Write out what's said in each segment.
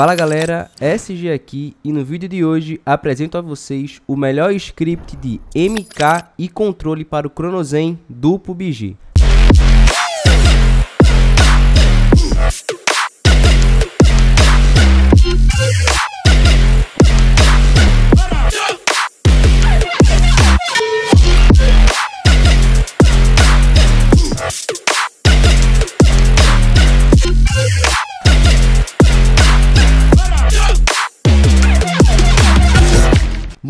Fala galera, SG aqui e no vídeo de hoje apresento a vocês o melhor script de MK e controle para o Chronozen do PUBG.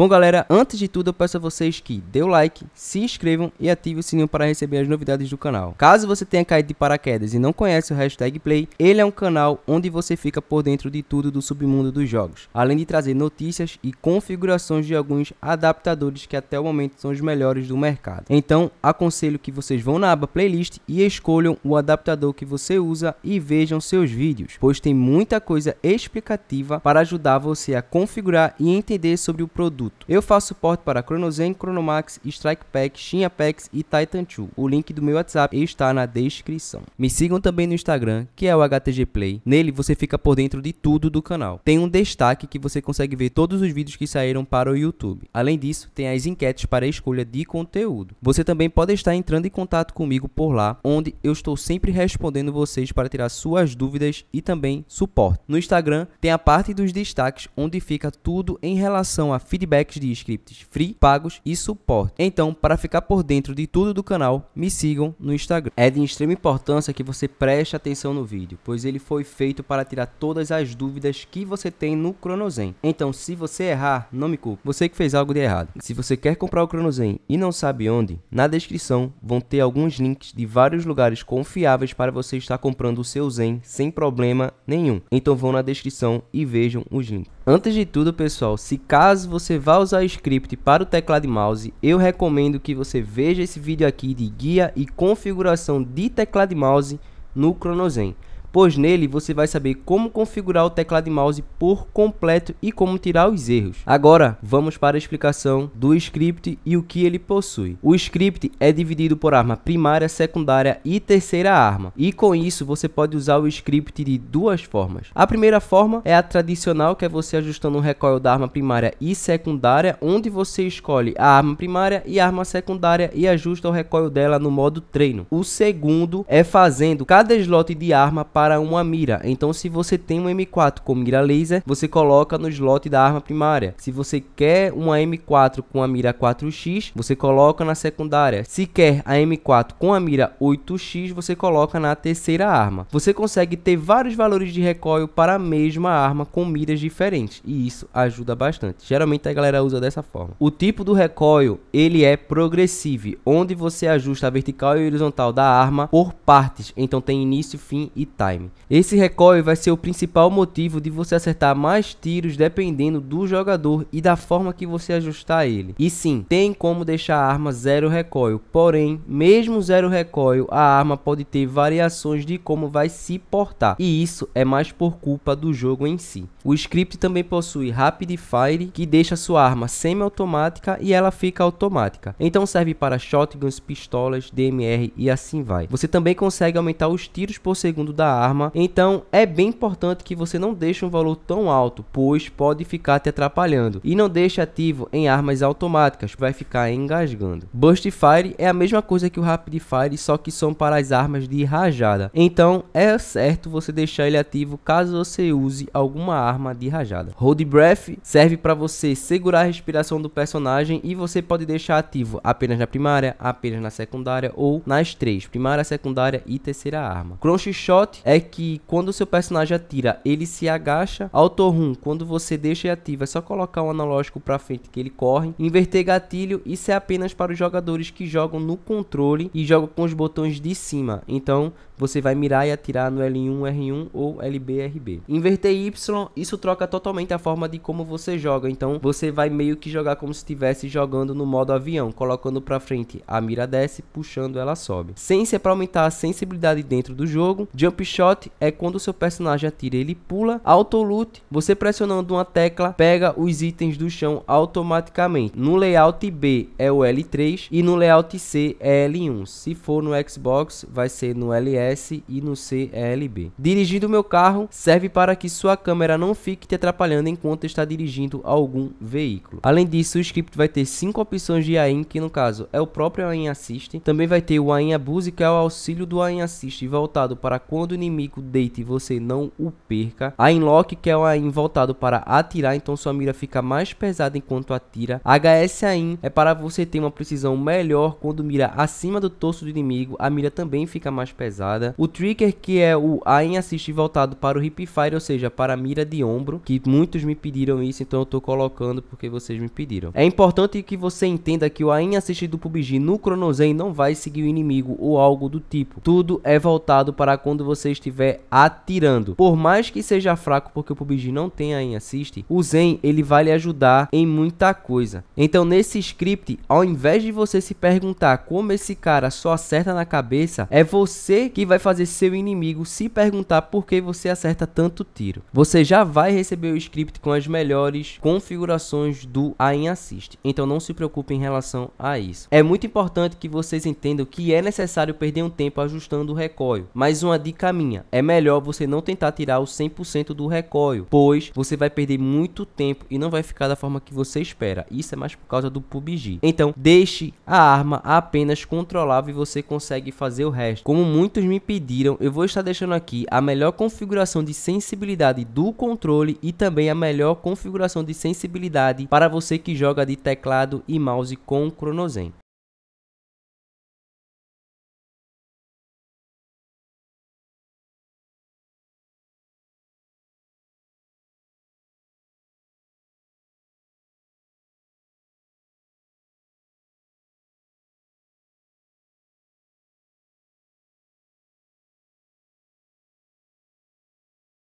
Bom, galera, antes de tudo eu peço a vocês que dê o like, se inscrevam e ativem o sininho para receber as novidades do canal. Caso você tenha caído de paraquedas e não conhece o Hashtag Play, ele é um canal onde você fica por dentro de tudo do submundo dos jogos, além de trazer notícias e configurações de alguns adaptadores que até o momento são os melhores do mercado. Então, aconselho que vocês vão na aba Playlist e escolham o adaptador que você usa e vejam seus vídeos, pois tem muita coisa explicativa para ajudar você a configurar e entender sobre o produto produto. Eu faço suporte para Chronozen, Chronomax, Strike Pack, Shin Apex e Titan 2. O link do meu WhatsApp está na descrição. Me sigam também no Instagram, que é o HTG Play. Nele você fica por dentro de tudo do canal. Tem um destaque que você consegue ver todos os vídeos que saíram para o YouTube. Além disso, tem as enquetes para escolha de conteúdo. Você também pode estar entrando em contato comigo por lá, onde eu estou sempre respondendo vocês para tirar suas dúvidas e também suporte. No Instagram tem a parte dos destaques, onde fica tudo em relação a feedback feedbacks de scripts free, pagos e suporte. Então, para ficar por dentro de tudo do canal, me sigam no Instagram. É de extrema importância que você preste atenção no vídeo, pois ele foi feito para tirar todas as dúvidas que você tem no Cronozen. Então, se você errar, não me culpe, você que fez algo de errado. Se você quer comprar o Cronozen e não sabe onde, na descrição vão ter alguns links de vários lugares confiáveis para você estar comprando o seu Zen sem problema nenhum. Então vão na descrição e vejam os links. Antes de tudo, pessoal, se caso você vá usar o script para o teclado e mouse, eu recomendo que você veja esse vídeo aqui de guia e configuração de teclado e mouse no ChronoZen pois nele você vai saber como configurar o teclado e mouse por completo e como tirar os erros. Agora, vamos para a explicação do script e o que ele possui. O script é dividido por arma primária, secundária e terceira arma, e com isso você pode usar o script de duas formas. A primeira forma é a tradicional, que é você ajustando o recoil da arma primária e secundária, onde você escolhe a arma primária e a arma secundária e ajusta o recoil dela no modo treino. O segundo é fazendo cada slot de arma para para uma mira. Então, se você tem uma M4 com mira laser, você coloca no slot da arma primária. Se você quer uma M4 com a mira 4x, você coloca na secundária. Se quer a M4 com a mira 8x, você coloca na terceira arma. Você consegue ter vários valores de recoil para a mesma arma com miras diferentes, e isso ajuda bastante. Geralmente a galera usa dessa forma. O tipo do recoil, ele é progressivo, onde você ajusta a vertical e horizontal da arma por partes. Então tem início, fim e time time. Esse recoil vai ser o principal motivo de você acertar mais tiros dependendo do jogador e da forma que você ajustar ele. E sim, tem como deixar a arma zero recoil, porém, mesmo zero recoil, a arma pode ter variações de como vai se portar, e isso é mais por culpa do jogo em si. O script também possui Rapid Fire, que deixa sua arma semi-automática e ela fica automática, então serve para shotguns, pistolas, DMR e assim vai. Você também consegue aumentar os tiros por segundo da arma, então é bem importante que você não deixe um valor tão alto, pois pode ficar te atrapalhando. E não deixe ativo em armas automáticas, vai ficar engasgando. Burst Fire é a mesma coisa que o Rapid Fire, só que são para as armas de rajada. Então é certo você deixar ele ativo caso você use alguma arma de rajada. Hold Breath serve para você segurar a respiração do personagem e você pode deixar ativo apenas na primária, apenas na secundária ou nas três, primária, secundária e terceira arma. Crunch Shot é é que quando o seu personagem atira, ele se agacha. Auto Run, quando você deixa e ativa, é só colocar um analógico para frente que ele corre. Inverter gatilho, isso é apenas para os jogadores que jogam no controle e jogam com os botões de cima. Então, você vai mirar e atirar no L1, R1 ou LB, RB. Inverter Y, isso troca totalmente a forma de como você joga. Então, você vai meio que jogar como se estivesse jogando no modo avião, colocando para frente a mira desce, puxando ela sobe. é para aumentar a sensibilidade dentro do jogo. Jump shot shot é quando o seu personagem atira, ele pula, auto loot, você pressionando uma tecla, pega os itens do chão automaticamente. No layout B é o L3 e no layout C é L1. Se for no Xbox, vai ser no LS e no C é LB. Dirigindo meu carro serve para que sua câmera não fique te atrapalhando enquanto está dirigindo algum veículo. Além disso, o script vai ter cinco opções de AIM, que no caso é o próprio AIM Assist. Também vai ter o AIM Abuse, que é o auxílio do AIM Assist voltado para quando o inimigo inimigo deite e você não o perca. A Inlock, que é o AIM voltado para atirar, então sua mira fica mais pesada enquanto atira. A HS AIM é para você ter uma precisão melhor quando mira acima do torso do inimigo, a mira também fica mais pesada. O Trigger, que é o AIM Assist voltado para o Hip Fire, ou seja, para a mira de ombro, que muitos me pediram isso, então eu tô colocando porque vocês me pediram. É importante que você entenda que o AIM Assist do PUBG no Chrono Zen não vai seguir o inimigo ou algo do tipo. Tudo é voltado para quando você estiver atirando. Por mais que seja fraco, porque o PUBG não tem aim assist, o Zen ele vai lhe ajudar em muita coisa. Então nesse script, ao invés de você se perguntar como esse cara só acerta na cabeça, é você que vai fazer seu inimigo se perguntar por que você acerta tanto tiro. Você já vai receber o script com as melhores configurações do aim assist. Então não se preocupe em relação a isso. É muito importante que vocês entendam que é necessário perder um tempo ajustando o recoil, mas uma dica minha, é melhor você não tentar tirar o 100% do recoil, pois você vai perder muito tempo e não vai ficar da forma que você espera. Isso é mais por causa do PUBG. Então, deixe a arma apenas controlável e você consegue fazer o resto. Como muitos me pediram, eu vou estar deixando aqui a melhor configuração de sensibilidade do controle e também a melhor configuração de sensibilidade para você que joga de teclado e mouse com o Chronozen.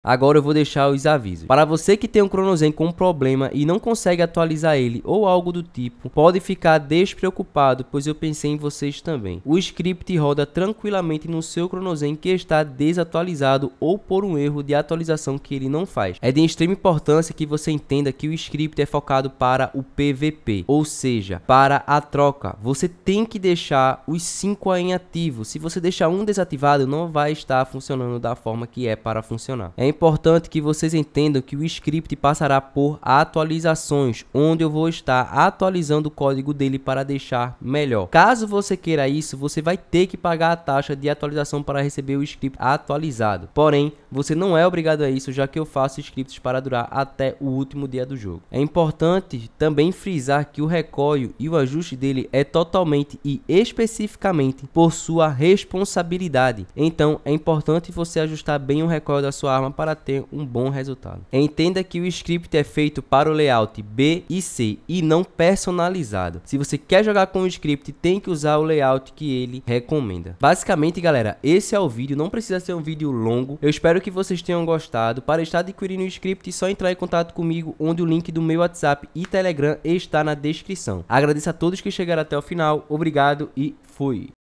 Agora eu vou deixar os avisos. Para você que tem um Chronozen com um problema e não consegue atualizar ele ou algo do tipo, pode ficar despreocupado, pois eu pensei em vocês também. O script roda tranquilamente no seu Chronozen que está desatualizado ou por um erro de atualização que ele não faz. É de extrema importância que você entenda que o script é focado para o PVP, ou seja, para a troca. Você tem que deixar os 5 em ativo. Se você deixar um desativado, não vai estar funcionando da forma que é para funcionar. É importante que vocês entendam que o script passará por atualizações, onde eu vou estar atualizando o código dele para deixar melhor. Caso você queira isso, você vai ter que pagar a taxa de atualização para receber o script atualizado. Porém, você não é obrigado a isso, já que eu faço scripts para durar até o último dia do jogo. É importante também frisar que o recolho e o ajuste dele é totalmente e especificamente por sua responsabilidade. Então, é importante você ajustar bem o recolho da sua arma para para ter um bom resultado. Entenda que o script é feito para o layout B e C e não personalizado. Se você quer jogar com o script, tem que usar o layout que ele recomenda. Basicamente, galera, esse é o vídeo, não precisa ser um vídeo longo. Eu espero que vocês tenham gostado. Para estar adquirindo o script, é só entrar em contato comigo, onde o link do meu WhatsApp e Telegram está na descrição. Agradeço a todos que chegaram até o final. Obrigado e fui!